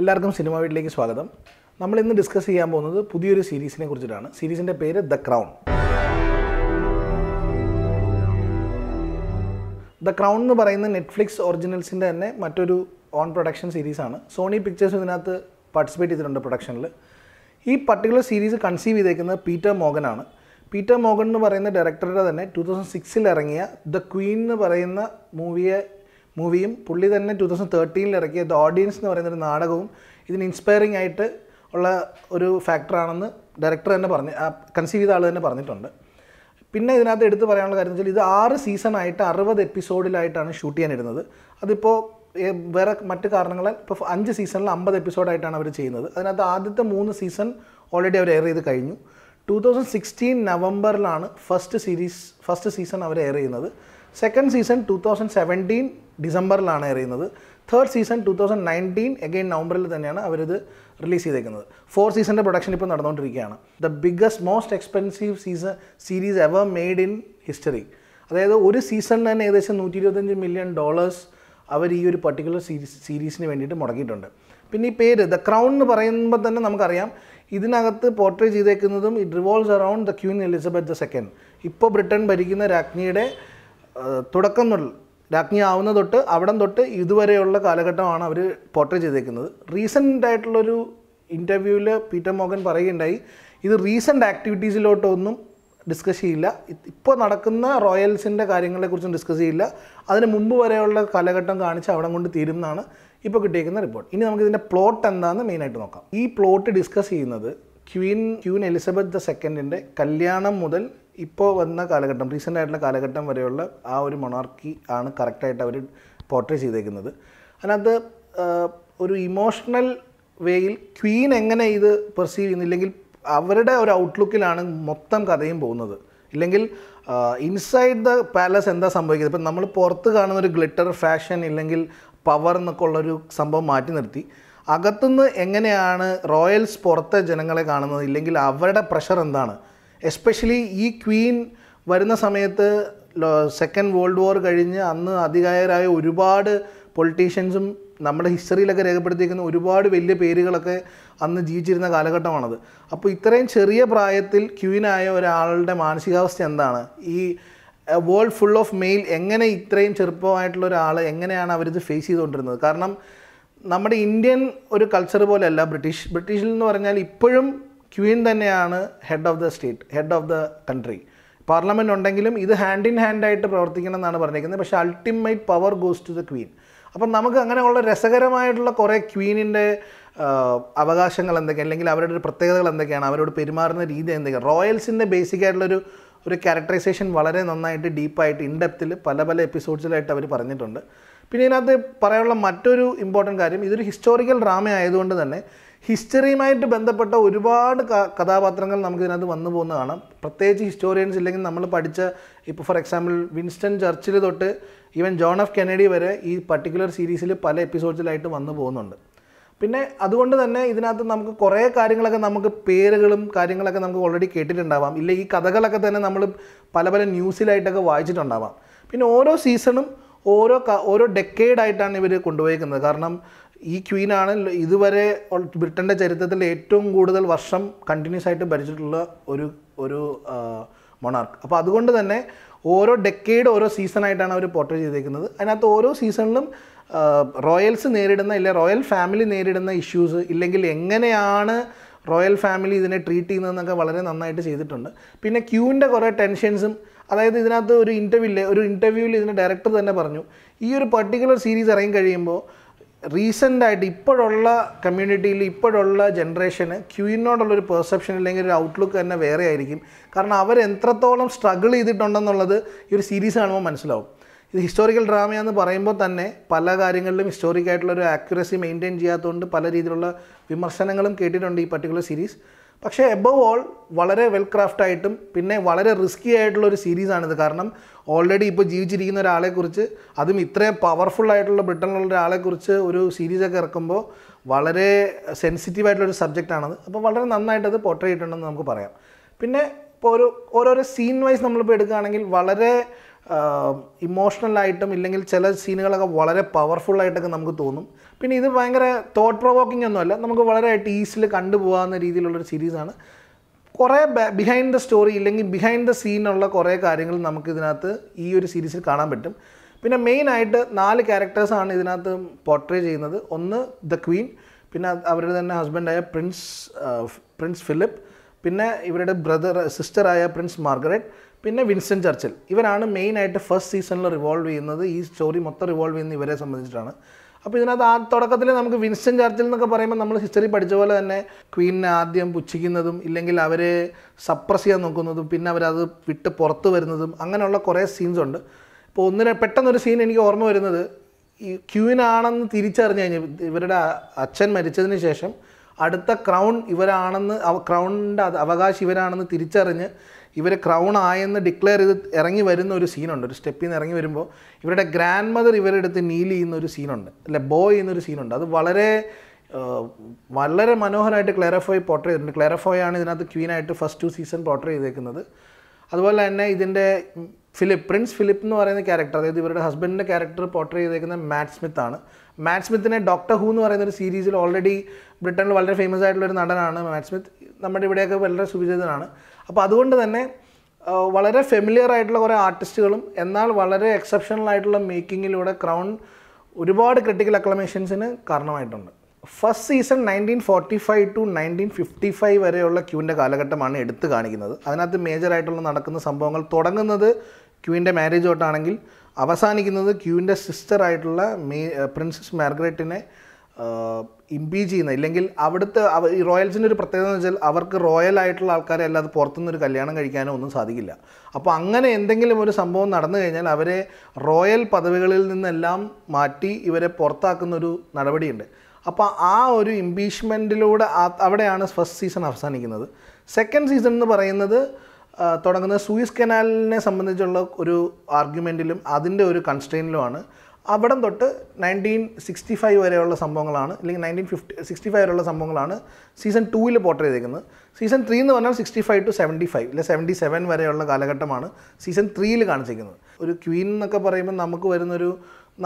എല്ലാവർക്കും സിനിമ വീട്ടിലേക്ക് സ്വാഗതം നമ്മൾ ഇന്ന് ഡിസ്കസ് ചെയ്യാൻ പോകുന്നത് പുതിയൊരു സീരീസിനെ കുറിച്ചിട്ടാണ് സീരീസിൻ്റെ പേര് ദ ക്രൗൺ ദ ക്രൗൺ എന്ന് പറയുന്ന നെറ്റ്ഫ്ലിക്സ് ഒറിജിനൽസിൻ്റെ തന്നെ മറ്റൊരു ഓൺ പ്രൊഡക്ഷൻ സീരീസാണ് സോണി പിക്ചേഴ്സ് ഇതിനകത്ത് പാർട്ടിസിപ്പേറ്റ് ചെയ്തിട്ടുണ്ട് പ്രൊഡക്ഷനിൽ ഈ പർട്ടിക്കുലർ സീരീസ് കൺസീവ് ചെയ്തേക്കുന്നത് പീറ്റർ മോഗനാണ് പീറ്റർ മോഗൻ എന്ന് പറയുന്ന ഡയറക്ടറുടെ തന്നെ ടു തൗസൻഡ് സിക്സിൽ ഇറങ്ങിയ ദ ക്വീൻ എന്ന് പറയുന്ന മൂവിയെ മൂവിയും പുള്ളി തന്നെ ടു തൗസൻഡ് തേർട്ടീനിൽ ഇറക്കിയ ദ ഓഡിയൻസ് എന്ന് പറയുന്ന ഒരു നാടകവും ഇതിന് ഇൻസ്പയറിംഗ് ആയിട്ട് ഉള്ള ഒരു ഫാക്ടറാണെന്ന് ഡയറക്ടർ തന്നെ പറഞ്ഞ് കൺസീവ് ചെയ്ത ആൾ തന്നെ പറഞ്ഞിട്ടുണ്ട് പിന്നെ ഇതിനകത്ത് എടുത്തു പറയാനുള്ള കാര്യം വെച്ചാൽ ഇത് ആറ് സീസണായിട്ട് അറുപത് എപ്പിസോഡിലായിട്ടാണ് ഷൂട്ട് ഇരുന്നത് അതിപ്പോൾ വേറെ മറ്റു കാരണങ്ങളാൽ ഇപ്പോൾ അഞ്ച് സീസണിൽ അമ്പത് എപ്പിസോഡായിട്ടാണ് അവർ ചെയ്യുന്നത് അതിനകത്ത് ആദ്യത്തെ മൂന്ന് സീസൺ ഓൾറെഡി അവർ എയർ ചെയ്ത് കഴിഞ്ഞു ടു തൗസൻഡ് സിക്സ്റ്റീൻ നവംബറിലാണ് ഫസ്റ്റ് സീരീസ് ഫസ്റ്റ് സീസൺ അവർ എയർ ചെയ്യുന്നത് second season two thousand seventeen ഡിസംബറിലാണ് എറിയുന്നത് third season two thousand nineteen again നവംബറിൽ തന്നെയാണ് അവരിത് റിലീസ് ചെയ്തേക്കുന്നത് ഫോർ സീസണിൻ്റെ പ്രൊഡക്ഷൻ ഇപ്പോൾ നടന്നുകൊണ്ടിരിക്കുകയാണ് the biggest most expensive season series ever made in history അതായത് ഒരു സീസണിന് തന്നെ ഏകദേശം നൂറ്റി ഇരുപത്തഞ്ച് മില്യൺ ഡോളേഴ്സ് അവർ ഈ ഒരു പർട്ടിക്കുലർ സീരീസ് സീരീസിന് വേണ്ടിയിട്ട് മുടക്കിയിട്ടുണ്ട് പിന്നെ ഈ പേര് ദ ക്രൗൺ എന്ന് പറയുമ്പോൾ തന്നെ നമുക്കറിയാം ഇതിനകത്ത് പോർട്രേ ചെയ്തേക്കുന്നതും it revolves around the queen Elizabeth the second ഇപ്പോൾ ബ്രിട്ടൻ ഭരിക്കുന്ന രാജ്ഞിയുടെ തുടക്കം മുതൽ രാജ്ഞി ആവുന്ന തൊട്ട് അവിടം തൊട്ട് ഇതുവരെയുള്ള കാലഘട്ടമാണ് അവർ പോർട്രേ ചെയ്തേക്കുന്നത് റീസെൻ്റ് ആയിട്ടുള്ളൊരു ഇൻ്റർവ്യൂവിൽ പീറ്റർ മോഹൻ പറയുകയുണ്ടായി ഇത് റീസെൻ്റ് ആക്ടിവിറ്റീസിലോട്ടൊന്നും ഡിസ്കസ് ചെയ്യില്ല ഇപ്പോൾ നടക്കുന്ന റോയൽസിൻ്റെ കാര്യങ്ങളെക്കുറിച്ചും ഡിസ്കസ് ചെയ്യില്ല അതിന് മുമ്പ് വരെയുള്ള കാലഘട്ടം കാണിച്ച് അവിടം കൊണ്ട് തീരുന്നതാണ് ഇപ്പോൾ കിട്ടിയേക്കുന്ന റിപ്പോർട്ട് ഇനി നമുക്കിതിൻ്റെ പ്ലോട്ട് എന്താണെന്ന് മെയിനായിട്ട് നോക്കാം ഈ പ്ലോട്ട് ഡിസ്കസ് ചെയ്യുന്നത് ക്വീൻ ക്യൂൻ എലിസബത്ത് ദ സെക്കൻഡിൻ്റെ കല്യാണം മുതൽ ഇപ്പോൾ വന്ന കാലഘട്ടം റീസെൻ്റ് ആയിട്ടുള്ള കാലഘട്ടം വരെയുള്ള ആ ഒരു മൊണാർക്കി ആണ് കറക്റ്റായിട്ട് അവർ പോർട്രേ ചെയ്തേക്കുന്നത് അതിനകത്ത് ഒരു ഇമോഷണൽ വേയിൽ ക്വീൻ എങ്ങനെ ഇത് പെർസീവ് ചെയ്യുന്നില്ലെങ്കിൽ അവരുടെ ഒരു ഔട്ട്ലുക്കിലാണ് മൊത്തം കഥയും പോകുന്നത് ഇല്ലെങ്കിൽ ഇൻസൈഡ് ദ പാലസ് എന്താ സംഭവിക്കുന്നത് ഇപ്പം നമ്മൾ പുറത്ത് കാണുന്ന ഒരു ഗ്ലിറ്റർ ഫാഷൻ ഇല്ലെങ്കിൽ പവർ എന്നൊക്കെ ഉള്ളൊരു സംഭവം മാറ്റി നിർത്തി അകത്തുനിന്ന് എങ്ങനെയാണ് റോയൽസ് പുറത്തെ ജനങ്ങളെ കാണുന്നത് ഇല്ലെങ്കിൽ അവരുടെ പ്രഷർ എന്താണ് എസ്പെഷ്യലി ഈ ക്വീൻ വരുന്ന സമയത്ത് സെക്കൻഡ് വേൾഡ് വാർ കഴിഞ്ഞ് അന്ന് അധികായരായ ഒരുപാട് പൊളിറ്റീഷ്യൻസും നമ്മുടെ ഹിസ്റ്ററിയിലൊക്കെ രേഖപ്പെടുത്തിയിരിക്കുന്ന ഒരുപാട് വലിയ പേരുകളൊക്കെ അന്ന് ജീവിച്ചിരുന്ന കാലഘട്ടമാണത് അപ്പോൾ ഇത്രയും ചെറിയ പ്രായത്തിൽ ക്യൂനായ ഒരാളുടെ മാനസികാവസ്ഥ എന്താണ് ഈ വേൾഡ് ഫുൾ ഓഫ് മെയിൽ എങ്ങനെ ഇത്രയും ചെറുപ്പമായിട്ടുള്ള ഒരാൾ എങ്ങനെയാണ് അവരിത് ഫേസ് ചെയ്തുകൊണ്ടിരുന്നത് കാരണം നമ്മുടെ ഇന്ത്യൻ ഒരു കൾച്ചർ പോലെയല്ല ബ്രിട്ടീഷ് ബ്രിട്ടീഷിൽ എന്ന് പറഞ്ഞാൽ ഇപ്പോഴും ക്വീൻ തന്നെയാണ് head of the state head of the country parliament ഉണ്ടെങ്കിലും ഇത് ഹാൻഡ് ഇൻ ഹാൻഡായിട്ട് പ്രവർത്തിക്കണം എന്നാണ് പറഞ്ഞിരിക്കുന്നത് പക്ഷേ ultimate power goes to the queen അപ്പം നമുക്ക് അങ്ങനെയുള്ള രസകരമായിട്ടുള്ള കുറേ ക്വീനിൻ്റെ അവകാശങ്ങൾ എന്തൊക്കെ അല്ലെങ്കിൽ അവരുടെ ഒരു പ്രത്യേകതകൾ എന്തൊക്കെയാണ് അവരോട് പെരുമാറുന്ന രീതി എന്തൊക്കെയാണ് റോയൽസിൻ്റെ ബേസിക് ആയിട്ടുള്ള ഒരു ക്യാരക്ടറൈസേഷൻ വളരെ നന്നായിട്ട് ഡീപ്പായിട്ട് ഇൻഡെപ്തിൽ പല പല എപ്പിസോഡ്സിലായിട്ട് അവർ പറഞ്ഞിട്ടുണ്ട് പിന്നെ ഇതിനകത്ത് പറയാനുള്ള മറ്റൊരു ഇമ്പോർട്ടൻറ്റ് കാര്യം ഇതൊരു ഹിസ്റ്റോറിക്കൽ ഡ്രാമ ആയതുകൊണ്ട് തന്നെ ഹിസ്റ്ററിയുമായിട്ട് ബന്ധപ്പെട്ട ഒരുപാട് കഥാപാത്രങ്ങൾ നമുക്ക് ഇതിനകത്ത് വന്നു പോകുന്ന കാണാം പ്രത്യേകിച്ച് ഹിസ്റ്റോറിയൻസ് ഇല്ലെങ്കിൽ നമ്മൾ പഠിച്ച ഇപ്പോൾ ഫോർ എക്സാമ്പിൾ വിൻസ്റ്റൺ ചർച്ചിൽ തൊട്ട് ഈവൻ ജോൺ എഫ് കെനഡി വരെ ഈ പർട്ടിക്കുലർ സീരീസിൽ പല എപ്പിസോഡ്സിലായിട്ട് വന്നു പോകുന്നുണ്ട് പിന്നെ അതുകൊണ്ട് തന്നെ ഇതിനകത്ത് നമുക്ക് കുറേ കാര്യങ്ങളൊക്കെ നമുക്ക് പേരുകളും കാര്യങ്ങളൊക്കെ നമുക്ക് ഓൾറെഡി കേട്ടിട്ടുണ്ടാവാം ഇല്ല ഈ കഥകളൊക്കെ തന്നെ നമ്മൾ പല പല ന്യൂസിലായിട്ടൊക്കെ വായിച്ചിട്ടുണ്ടാവാം പിന്നെ ഓരോ സീസണും ഓരോ ഓരോ ഡെക്കേഡായിട്ടാണ് ഇവർ കൊണ്ടുപോയേക്കുന്നത് കാരണം ഈ ക്വീൻ ആണ് ഇതുവരെ ബ്രിട്ടൻ്റെ ചരിത്രത്തിൽ ഏറ്റവും കൂടുതൽ വർഷം കണ്ടിന്യൂസ് ആയിട്ട് ഭരിച്ചിട്ടുള്ള ഒരു ഒരു മൊണാർക്ക് അപ്പോൾ അതുകൊണ്ട് തന്നെ ഓരോ ഡെക്കേഡ് ഓരോ സീസണായിട്ടാണ് അവർ പോർട്ട് ചെയ്തേക്കുന്നത് അതിനകത്ത് ഓരോ സീസണിലും റോയൽസ് നേരിടുന്ന ഇല്ല റോയൽ ഫാമിലി നേരിടുന്ന ഇഷ്യൂസ് ഇല്ലെങ്കിൽ എങ്ങനെയാണ് റോയൽ ഫാമിലി ഇതിനെ ട്രീറ്റ് ചെയ്യുന്നതെന്നൊക്കെ വളരെ നന്നായിട്ട് ചെയ്തിട്ടുണ്ട് പിന്നെ ക്യൂവിൻ്റെ കുറേ ടെൻഷൻസും അതായത് ഇതിനകത്ത് ഒരു ഇൻ്റർവ്യൂ ഇല്ലേ ഒരു ഇൻ്റർവ്യൂവിൽ ഇതിൻ്റെ ഡയറക്ടർ തന്നെ പറഞ്ഞു ഈ ഒരു പർട്ടിക്കുലർ സീരീസ് ഇറങ്ങി കഴിയുമ്പോൾ റീസെൻ്റായിട്ട് ഇപ്പോഴുള്ള കമ്മ്യൂണിറ്റിയിൽ ഇപ്പോഴുള്ള ജനറേഷന് ക്യൂയിനോടുള്ളൊരു പെർസെപ്ഷൻ അല്ലെങ്കിൽ ഒരു ഔട്ട്ലുക്ക് തന്നെ വേറെ ആയിരിക്കും കാരണം അവർ എത്രത്തോളം സ്ട്രഗിൾ ചെയ്തിട്ടുണ്ടെന്നുള്ളത് ഈ ഒരു സീരീസ് കാണുമ്പോൾ മനസ്സിലാവും ഇത് ഹിസ്റ്റോറിക്കൽ ഡ്രാമയാന്ന് പറയുമ്പോൾ തന്നെ പല കാര്യങ്ങളിലും ഹിസ്റ്റോറിക് ഒരു ആക്യുറസി മെയിൻറ്റെയിൻ ചെയ്യാത്തതുകൊണ്ട് പല രീതിയിലുള്ള വിമർശനങ്ങളും കേട്ടിട്ടുണ്ട് ഈ പർട്ടിക്കുലർ സീരീസ് പക്ഷേ എബവ് ഓൾ വളരെ വെൽ ക്രാഫ്റ്റ് ആയിട്ടും പിന്നെ വളരെ റിസ്കി ആയിട്ടുള്ള ഒരു സീരീസാണിത് കാരണം ഓൾറെഡി ഇപ്പോൾ ജീവിച്ചിരിക്കുന്ന ഒരാളെക്കുറിച്ച് അതും ഇത്രയും പവർഫുൾ ആയിട്ടുള്ള ബ്രിട്ടനിലുള്ള ഒരാളെക്കുറിച്ച് ഒരു സീരീസൊക്കെ ഇറക്കുമ്പോൾ വളരെ സെൻസിറ്റീവ് ആയിട്ടുള്ളൊരു സബ്ജക്റ്റാണത് അപ്പോൾ വളരെ നന്നായിട്ട് അത് പോർട്രേ ചെയ്തിട്ടുണ്ടെന്ന് നമുക്ക് പറയാം പിന്നെ ഇപ്പോൾ ഒരു ഓരോരോ സീൻ വൈസ് നമ്മളിപ്പോൾ എടുക്കുകയാണെങ്കിൽ വളരെ ഇമോഷണലായിട്ടും ഇല്ലെങ്കിൽ ചില സീനുകളൊക്കെ വളരെ പവർഫുള്ളായിട്ടൊക്കെ നമുക്ക് തോന്നും പിന്നെ ഇത് ഭയങ്കര തോട്ട് പ്രൊവോക്കിംഗ് ഒന്നുമല്ല നമുക്ക് വളരെ ടീസിൽ കണ്ടുപോകാവുന്ന രീതിയിലുള്ളൊരു സീരീസാണ് കുറേ ബിഹൈൻഡ് ദ സ്റ്റോറി ഇല്ലെങ്കിൽ ബിഹൈൻഡ് ദ സീനുള്ള കുറേ കാര്യങ്ങൾ നമുക്ക് ഇതിനകത്ത് ഈ ഒരു സീരീസിൽ കാണാൻ പറ്റും പിന്നെ മെയിനായിട്ട് നാല് ക്യാരക്ടേഴ്സാണ് ഇതിനകത്ത് പോർട്രേ ചെയ്യുന്നത് ഒന്ന് ദ ക്വീൻ പിന്നെ അവരുടെ തന്നെ ഹസ്ബൻഡായ പ്രിൻസ് പ്രിൻസ് ഫിലിപ്പ് പിന്നെ ഇവരുടെ ബ്രദർ സിസ്റ്ററായ പ്രിൻസ് മാർഗരറ്റ് പിന്നെ വിൻസ്റ്റൺ ചർച്ചിൽ ഇവരാണ് മെയിനായിട്ട് ഫസ്റ്റ് സീസണിൽ റിവോൾവ് ചെയ്യുന്നത് ഈ സ്റ്റോറി മൊത്തം റിവോൾവ് ചെയ്യുന്ന ഇവരെ സംബന്ധിച്ചിട്ടാണ് അപ്പോൾ ഇതിനകത്ത് ആ തുടക്കത്തിൽ നമുക്ക് വിൻസ്റ്റൺ ചർച്ചിൽ എന്നൊക്കെ പറയുമ്പോൾ നമ്മൾ ഹിസ്റ്ററി പഠിച്ച പോലെ തന്നെ ക്വീനിനെ ആദ്യം പുച്ഛിക്കുന്നതും ഇല്ലെങ്കിൽ അവരെ സപ്രസ് ചെയ്യാൻ നോക്കുന്നതും പിന്നെ അവരത് വിട്ട് പുറത്ത് വരുന്നതും അങ്ങനെയുള്ള കുറേ സീൻസ് ഉണ്ട് ഇപ്പോൾ ഒന്നിനെ പെട്ടെന്നൊരു സീൻ എനിക്ക് ഓർമ്മ വരുന്നത് ഈ ക്യൂവിനാണെന്ന് തിരിച്ചറിഞ്ഞ് കഴിഞ്ഞ് ഇവരുടെ അച്ഛൻ മരിച്ചതിന് ശേഷം അടുത്ത ക്രൗൺ ഇവരാണെന്ന് ക്രൗണിൻ്റെ അവകാശം ഇവരാണെന്ന് തിരിച്ചറിഞ്ഞ് ഇവർ ക്രൗൺ ആയെന്ന് ഡിക്ലെയർ ചെയ്ത് ഇറങ്ങി വരുന്ന ഒരു സീനുണ്ട് ഒരു സ്റ്റെപ്പിൽ നിന്ന് ഇറങ്ങി വരുമ്പോൾ ഇവരുടെ ഗ്രാൻഡ് മദർ ഇവരുടെ അടുത്ത് നീൽ ചെയ്യുന്ന ഒരു സീനുണ്ട് അല്ലെ ബോയ് എന്നൊരു സീനുണ്ട് അത് വളരെ വളരെ മനോഹരമായിട്ട് ക്ലാരഫോയ് പോർട്ട്രേ ചെയ്തിട്ടുണ്ട് ക്ലാരഫോയ് ആണ് ഇതിനകത്ത് ക്വീനായിട്ട് ഫസ്റ്റ് ടു സീസൺ പോർട്ട്രേ ചെയ്തേക്കുന്നത് അതുപോലെ തന്നെ ഇതിൻ്റെ ഫിലിപ്പ് പ്രിൻസ് ഫിലിപ്പ് എന്ന് പറയുന്ന ക്യാരക്ടർ അതായത് ഇവരുടെ ഹസ്ബൻഡിൻ്റെ ക്യാരക്ടർ പോർട്ട്രേ ചെയ്തേക്കുന്നത് മാറ്റ് സ്മിത്ത് ആണ് മാറ്റ് സ്മിത്തിനെ ഡോക്ടർ ഹൂ എന്ന് പറയുന്ന ഒരു സീരീസിൽ ഓൾറെഡി ബ്രിട്ടനിൽ വളരെ ഫേമസ് ആയിട്ടുള്ള ഒരു നടനാണ് മാറ്റ് സ്മിത്ത് നമ്മുടെ ഇവിടെയൊക്കെ വളരെ സുപരിചിതനാണ് അപ്പോൾ അതുകൊണ്ട് തന്നെ വളരെ ഫെമിലിയർ ആയിട്ടുള്ള കുറേ ആർട്ടിസ്റ്റുകളും എന്നാൽ വളരെ എക്സെപ്ഷണൽ ആയിട്ടുള്ള മേക്കിങ്ങിലൂടെ ക്രൗൺ ഒരുപാട് ക്രിട്ടിക്കൽ അക്ലമേഷൻസിന് കാരണമായിട്ടുണ്ട് first season nineteen forty five to nineteen fifty five വരെയുള്ള ക്യൂവിൻ്റെ കാലഘട്ടമാണ് എടുത്തു കാണിക്കുന്നത് അതിനകത്ത് മേജറായിട്ടുള്ള നടക്കുന്ന സംഭവങ്ങൾ തുടങ്ങുന്നത് ക്യൂവിൻ്റെ മാരേജ് തൊട്ടാണെങ്കിൽ അവസാനിക്കുന്നത് ക്യൂവിൻ്റെ സിസ്റ്ററായിട്ടുള്ള മേ പ്രിൻസസ് മാർഗ്രറ്റിനെ ഇമ്പീച്ച് ചെയ്യുന്ന ഇല്ലെങ്കിൽ അവിടുത്തെ ഈ റോയൽസിൻ്റെ ഒരു പ്രത്യേകത എന്ന് വെച്ചാൽ അവർക്ക് റോയൽ ആയിട്ടുള്ള ആൾക്കാരെ അല്ലാതെ പുറത്തുനിന്ന് ഒരു കല്യാണം കഴിക്കാനോ ഒന്നും സാധിക്കില്ല അപ്പോൾ അങ്ങനെ എന്തെങ്കിലും ഒരു സംഭവം നടന്നു കഴിഞ്ഞാൽ അവരെ റോയൽ പദവികളിൽ നിന്നെല്ലാം മാറ്റി ഇവരെ പുറത്താക്കുന്ന ഒരു നടപടിയുണ്ട് അപ്പോൾ ആ ഒരു ഇമ്പീച്ച്മെൻറ്റിലൂടെ അവിടെയാണ് ഫസ്റ്റ് സീസൺ അവസാനിക്കുന്നത് സെക്കൻഡ് സീസൺ എന്ന് പറയുന്നത് തുടങ്ങുന്നത് സൂയിസ് കനാലിനെ സംബന്ധിച്ചുള്ള ഒരു ആർഗ്യുമെൻറ്റിലും അതിൻ്റെ ഒരു കൺസ്ട്രെയിനിലുമാണ് അവിടം തൊട്ട് നയൻറ്റീൻ സിക്സ്റ്റി ഫൈവ് വരെയുള്ള സംഭവങ്ങളാണ് അല്ലെങ്കിൽ നയൻറ്റീൻ ഫിഫ്റ്റി സിക്സ്റ്റി ഫൈവ് വരെയുള്ള സംഭവങ്ങളാണ് സീസൺ ടൂവിൽ പോർട്ട് ചെയ്തേക്കുന്നത് സീസൺ ത്രീ എന്ന് പറഞ്ഞാൽ sixty five to seventy five ഇല്ല സെവൻറ്റി സെവൻ വരെയുള്ള കാലഘട്ടമാണ് സീസൺ ത്രീയിൽ കാണിച്ചിരിക്കുന്നത് ഒരു ക്വീൻ എന്നൊക്കെ പറയുമ്പോൾ നമുക്ക് വരുന്നൊരു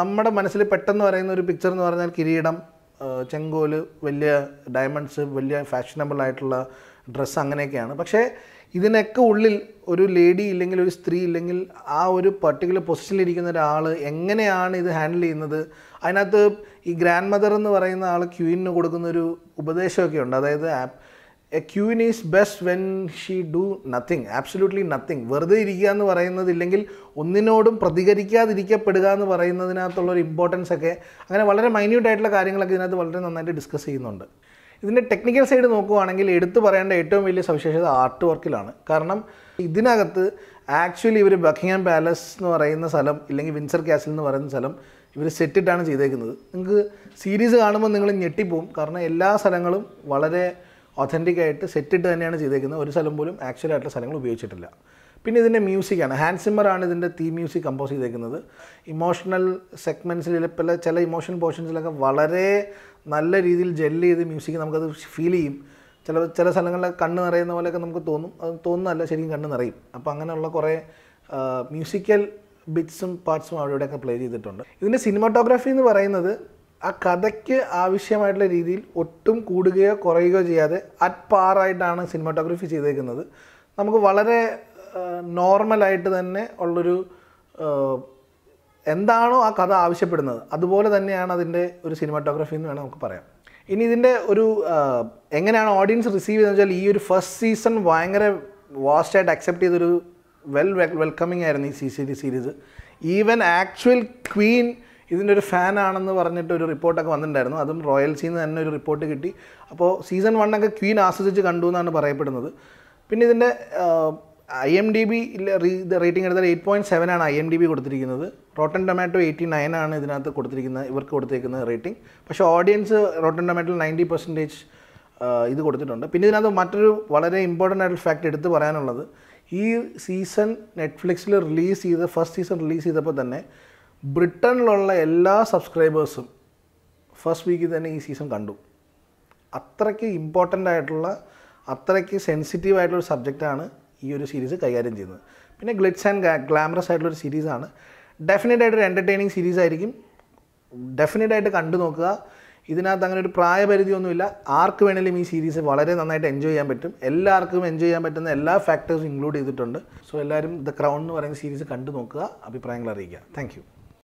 നമ്മുടെ മനസ്സിൽ പെട്ടെന്ന് പറയുന്ന ഒരു പിക്ചർ എന്ന് പറഞ്ഞാൽ കിരീടം ചെങ്കോല് വലിയ ഡയമണ്ട്സ് വലിയ ഫാഷനബിൾ ആയിട്ടുള്ള ഡ്രസ്സ് അങ്ങനെയൊക്കെയാണ് പക്ഷേ ഇതിനൊക്കെ ഉള്ളിൽ ഒരു ലേഡി ഇല്ലെങ്കിൽ ഒരു സ്ത്രീ ഇല്ലെങ്കിൽ ആ ഒരു പർട്ടിക്കുലർ ഇരിക്കുന്ന ഒരാൾ എങ്ങനെയാണ് ഇത് ഹാൻഡിൽ ചെയ്യുന്നത് അതിനകത്ത് ഈ ഗ്രാൻഡ് മദർ എന്ന് പറയുന്ന ആൾ ക്യൂവിന് കൊടുക്കുന്നൊരു ഉപദേശമൊക്കെ ഉണ്ട് അതായത് a queen is best when she do nothing absolutely nothing വെറുതെ ഇരിക്കുക എന്ന് പറയുന്നത് ഇല്ലെങ്കിൽ ഒന്നിനോടും പ്രതികരിക്കാതിരിക്കപ്പെടുക എന്ന് ഒരു ഇമ്പോർട്ടൻസ് ഒക്കെ അങ്ങനെ വളരെ മൈന്യൂട്ടായിട്ടുള്ള കാര്യങ്ങളൊക്കെ ഇതിനകത്ത് വളരെ നന്നായിട്ട് ഡിസ്കസ് ചെയ്യുന്നുണ്ട് ഇതിൻ്റെ ടെക്നിക്കൽ സൈഡ് നോക്കുകയാണെങ്കിൽ എടുത്തു പറയേണ്ട ഏറ്റവും വലിയ സവിശേഷത ആർട്ട് വർക്കിലാണ് കാരണം ഇതിനകത്ത് ആക്ച്വലി ഇവർ ബക്കിംഗ്ഹാം പാലസ് എന്ന് പറയുന്ന സ്ഥലം ഇല്ലെങ്കിൽ വിൻസർ കാസിൽ എന്ന് പറയുന്ന സ്ഥലം ഇവർ സെറ്റിട്ടാണ് ചെയ്തേക്കുന്നത് നിങ്ങൾക്ക് സീരീസ് കാണുമ്പോൾ നിങ്ങൾ ഞെട്ടിപ്പോവും കാരണം എല്ലാ സ്ഥലങ്ങളും വളരെ ഒതൻറ്റിക് ആയിട്ട് സെറ്റിട്ട് തന്നെയാണ് ചെയ്തേക്കുന്നത് ഒരു സ്ഥലം പോലും ആക്ച്വൽ ആയിട്ടുള്ള സ്ഥലങ്ങൾ ഉപയോഗിച്ചിട്ടില്ല പിന്നെ ഇതിൻ്റെ മ്യൂസിക്കാണ് ഹാൻഡ് സിമ്മറാണ് ഇതിൻ്റെ തീ മ്യൂസിക് കമ്പോസ് ചെയ്തേക്കുന്നത് ഇമോഷണൽ സെഗ്മെൻസിൽ പല ചില ഇമോഷണൽ പോർഷൻസിലൊക്കെ വളരെ നല്ല രീതിയിൽ ജെല്ല് ചെയ്ത് മ്യൂസിക് നമുക്കത് ഫീൽ ചെയ്യും ചില ചില സ്ഥലങ്ങളിലെ കണ്ണ് നിറയുന്ന പോലെയൊക്കെ നമുക്ക് തോന്നും അത് തോന്നുന്നല്ല ശരിക്കും കണ്ണ് നിറയും അപ്പോൾ അങ്ങനെയുള്ള കുറേ മ്യൂസിക്കൽ ബിറ്റ്സും പാർട്സും അവിടെ ഇവിടെയൊക്കെ പ്ലേ ചെയ്തിട്ടുണ്ട് ഇതിൻ്റെ സിനിമാറ്റോഗ്രാഫി എന്ന് പറയുന്നത് ആ കഥയ്ക്ക് ആവശ്യമായിട്ടുള്ള രീതിയിൽ ഒട്ടും കൂടുകയോ കുറയുകയോ ചെയ്യാതെ അറ്റ് പാറായിട്ടാണ് സിനിമാറ്റോഗ്രഫി ചെയ്തേക്കുന്നത് നമുക്ക് വളരെ നോർമലായിട്ട് തന്നെ ഉള്ളൊരു എന്താണോ ആ കഥ ആവശ്യപ്പെടുന്നത് അതുപോലെ തന്നെയാണ് അതിൻ്റെ ഒരു സിനിമാറ്റോഗ്രഫി എന്ന് വേണം നമുക്ക് പറയാം ഇനി ഇതിൻ്റെ ഒരു എങ്ങനെയാണ് ഓഡിയൻസ് റിസീവ് ചെയ്തെന്ന് വെച്ചാൽ ഈ ഒരു ഫസ്റ്റ് സീസൺ ഭയങ്കര വാസ്റ്റായിട്ട് അക്സെപ്റ്റ് ചെയ്തൊരു വെൽ വെൽക്കമിംഗ് ആയിരുന്നു ഈ സി സി സീരീസ് ഈവൻ ആക്ച്വൽ ക്വീൻ ഇതിൻ്റെ ഒരു ഫാൻ ആണെന്ന് പറഞ്ഞിട്ട് ഒരു റിപ്പോർട്ടൊക്കെ വന്നിട്ടുണ്ടായിരുന്നു അതും റോയൽസിയിൽ നിന്ന് തന്നെ ഒരു റിപ്പോർട്ട് കിട്ടി അപ്പോൾ സീസൺ വണ്ണൊക്കെ ക്വീൻ ആസ്വദിച്ച് കണ്ടു എന്നാണ് പറയപ്പെടുന്നത് പിന്നെ ഇതിൻ്റെ I M D B rating എടുത്താൽ എയ്റ്റ് പോയിൻറ്റ് സെവൻ ആണ് ഐ എം ഡി ബി കൊടുത്തിരിക്കുന്നത് റോട്ടൻ ടൊമാറ്റോ എയ്റ്റി നയൻ ആണ് ഇതിനകത്ത് കൊടുത്തിരിക്കുന്നത് ഇവർക്ക് കൊടുത്തിരിക്കുന്ന റേറ്റിംഗ് പക്ഷേ audience Rotten Tomato ninety percentage ഇത് കൊടുത്തിട്ടുണ്ട് പിന്നെ ഇതിനകത്ത് മറ്റൊരു വളരെ ഇമ്പോർട്ടൻ്റ് ആയിട്ടുള്ള ഫാക്ട് എടുത്ത് പറയാനുള്ളത് ഈ സീസൺ നെറ്റ്ഫ്ലിക്സിൽ റിലീസ് ചെയ്ത ഫസ്റ്റ് സീസൺ റിലീസ് ചെയ്തപ്പോൾ തന്നെ ബ്രിട്ടനിലുള്ള എല്ലാ സബ്സ്ക്രൈബേഴ്സും ഫസ്റ്റ് വീക്കിൽ തന്നെ ഈ സീസൺ കണ്ടു അത്രയ്ക്ക് ഇമ്പോർട്ടൻ്റ് ആയിട്ടുള്ള അത്രയ്ക്ക് സെൻസിറ്റീവ് ആയിട്ടുള്ള സബ്ജക്റ്റാണ് ഈ ഒരു സീരീസ് കൈകാര്യം ചെയ്യുന്നത് പിന്നെ ഗ്ലിറ്റ്സ് ആൻഡ് ഗ്ലാമറസ് ആയിട്ടുള്ള ഒരു സീരീസാണ് ഡെഫിനറ്റ് ആയിട്ടൊരു എൻ്റർടൈനിങ് സീരീസ് ആയിരിക്കും ഡെഫിനറ്റ് ആയിട്ട് കണ്ടു നോക്കുക ഇതിനകത്ത് അങ്ങനെ ഒരു പ്രായപരിധിയൊന്നുമില്ല ആർക്ക് വേണേലും ഈ സീരീസ് വളരെ നന്നായിട്ട് എൻജോയ് ചെയ്യാൻ പറ്റും എല്ലാവർക്കും എൻജോയ് ചെയ്യാൻ പറ്റുന്ന എല്ലാ ഫാക്ടേഴ്സും ഇൻക്ലൂഡ് ചെയ്തിട്ടുണ്ട് സോ എല്ലാവരും ദ ക്രൗൺ എന്ന് പറയുന്ന സീരീസ് കണ്ടു നോക്കുക അഭിപ്രായങ്ങൾ അറിയിക്കുക താങ്ക്